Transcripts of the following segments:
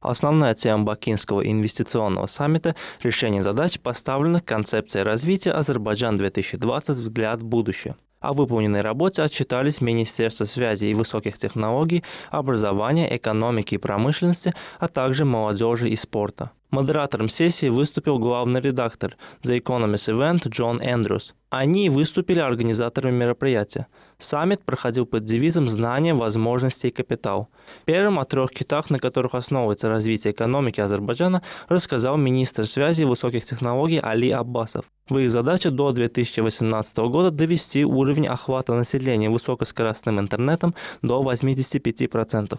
Основная тема Бакинского инвестиционного саммита – решение задач, поставленных концепцией развития «Азербайджан-2020. Взгляд в будущее». О выполненной работе отчитались Министерство связи и высоких технологий, образования, экономики и промышленности, а также молодежи и спорта. Модератором сессии выступил главный редактор The Economist Event Джон Эндрюс. Они выступили организаторами мероприятия. Саммит проходил под девизом «Знания, возможности и капитал». Первым о трех китах, на которых основывается развитие экономики Азербайджана, рассказал министр связи и высоких технологий Али Аббасов. В их задаче до 2018 года довести уровень охвата населения высокоскоростным интернетом до 85%.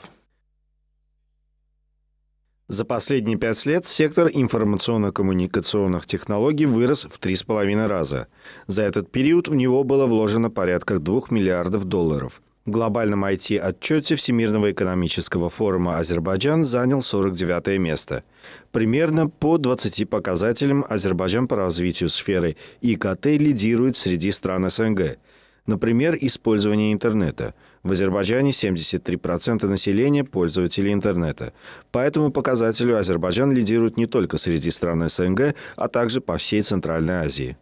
За последние пять лет сектор информационно-коммуникационных технологий вырос в три с половиной раза. За этот период в него было вложено порядка двух миллиардов долларов. В глобальном IT-отчете Всемирного экономического форума Азербайджан занял 49 место. Примерно по 20 показателям Азербайджан по развитию сферы ИКТ лидирует среди стран СНГ. Например, использование интернета. В Азербайджане 73% населения – пользователи интернета. По этому показателю Азербайджан лидирует не только среди стран СНГ, а также по всей Центральной Азии.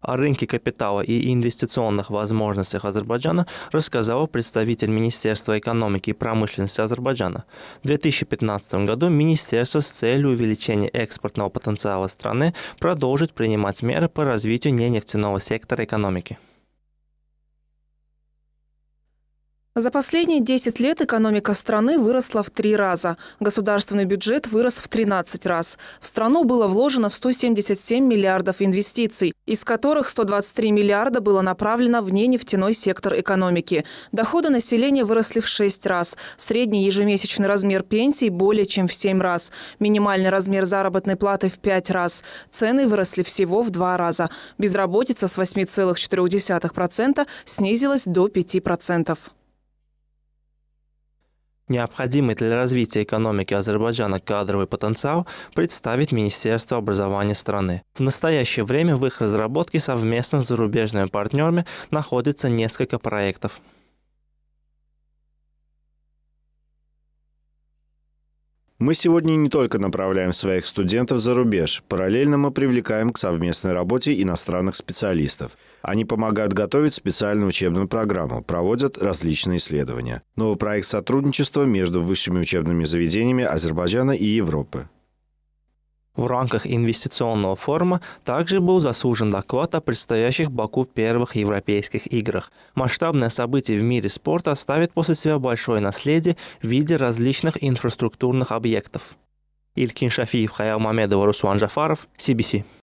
О рынке капитала и инвестиционных возможностях Азербайджана рассказал представитель Министерства экономики и промышленности Азербайджана. В 2015 году министерство с целью увеличения экспортного потенциала страны продолжит принимать меры по развитию ненефтяного сектора экономики. За последние 10 лет экономика страны выросла в три раза. Государственный бюджет вырос в 13 раз. В страну было вложено 177 миллиардов инвестиций, из которых 123 миллиарда было направлено в нефтяной сектор экономики. Доходы населения выросли в 6 раз. Средний ежемесячный размер пенсий более чем в 7 раз. Минимальный размер заработной платы в 5 раз. Цены выросли всего в 2 раза. Безработица с 8,4% снизилась до 5%. Необходимый для развития экономики Азербайджана кадровый потенциал представит Министерство образования страны. В настоящее время в их разработке совместно с зарубежными партнерами находится несколько проектов. Мы сегодня не только направляем своих студентов за рубеж, параллельно мы привлекаем к совместной работе иностранных специалистов. Они помогают готовить специальную учебную программу, проводят различные исследования. Новый проект сотрудничества между высшими учебными заведениями Азербайджана и Европы. В рамках инвестиционного форума также был заслужен доклад о предстоящих Баку первых европейских играх. Масштабное событие в мире спорта оставит после себя большое наследие в виде различных инфраструктурных объектов. Илькин Шафиев, Хаял Мамедова, Руслан Жафаров, CBC.